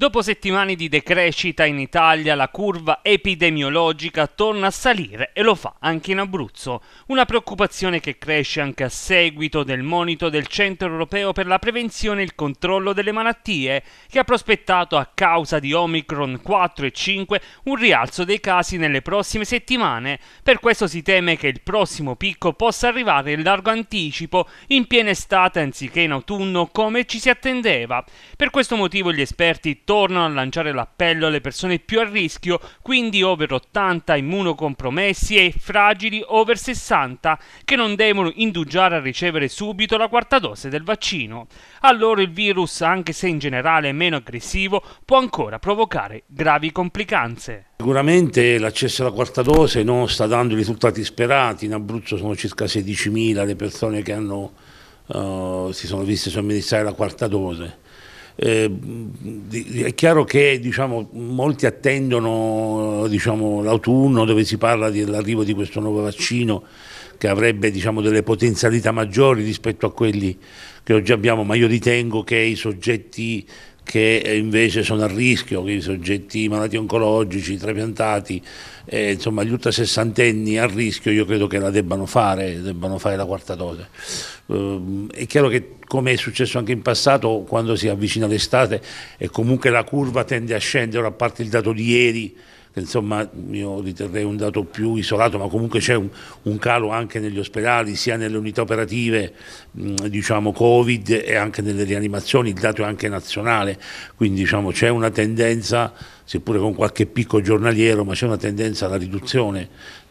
Dopo settimane di decrescita in Italia, la curva epidemiologica torna a salire e lo fa anche in Abruzzo, una preoccupazione che cresce anche a seguito del monito del Centro Europeo per la prevenzione e il controllo delle malattie, che ha prospettato a causa di Omicron 4 e 5 un rialzo dei casi nelle prossime settimane. Per questo si teme che il prossimo picco possa arrivare in largo anticipo, in piena estate anziché in autunno come ci si attendeva. Per questo motivo gli esperti tornano a lanciare l'appello alle persone più a rischio, quindi over 80, immunocompromessi e fragili over 60, che non devono indugiare a ricevere subito la quarta dose del vaccino. Allora il virus, anche se in generale meno aggressivo, può ancora provocare gravi complicanze. Sicuramente l'accesso alla quarta dose non sta dando i risultati sperati, in Abruzzo sono circa 16.000 le persone che hanno, uh, si sono viste somministrare la quarta dose eh, è chiaro che diciamo, molti attendono diciamo, l'autunno dove si parla dell'arrivo di questo nuovo vaccino che avrebbe diciamo, delle potenzialità maggiori rispetto a quelli che oggi abbiamo, ma io ritengo che i soggetti che invece sono a rischio, i soggetti malati oncologici, trapiantati, eh, insomma gli ultra sessantenni a rischio io credo che la debbano fare, debbano fare la quarta dose. Eh, è chiaro che come è successo anche in passato, quando si avvicina l'estate e comunque la curva tende a scendere, a parte il dato di ieri, che insomma io riterrei un dato più isolato, ma comunque c'è un, un, calo anche negli ospedali, sia nelle unità operative diciamo Covid e anche nelle rianimazioni, il dato è anche nazionale, quindi diciamo c'è una tendenza, seppure con qualche picco giornaliero, ma c'è una tendenza alla riduzione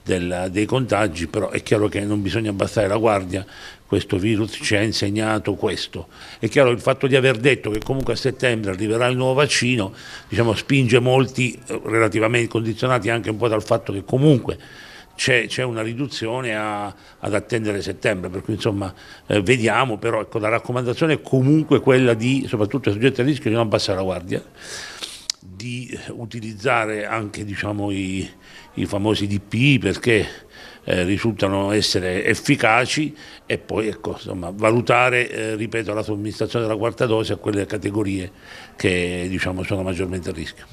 del, dei contagi, però è chiaro che non bisogna abbassare la guardia, questo virus ci ha insegnato questo. È chiaro il fatto di aver detto che comunque a settembre arriverà il nuovo vaccino, diciamo, spinge molti eh, relativamente condizionati anche un po' dal fatto che comunque c'è, una riduzione a, ad attendere settembre, per cui insomma eh, vediamo, però ecco, la raccomandazione è comunque quella di, soprattutto ai soggetti a rischio, di non abbassare la guardia di utilizzare anche diciamo, i, i, famosi DPI perché eh, risultano essere efficaci e poi ecco, insomma, valutare eh, ripeto, la somministrazione della quarta dose a quelle categorie che diciamo, sono maggiormente a rischio.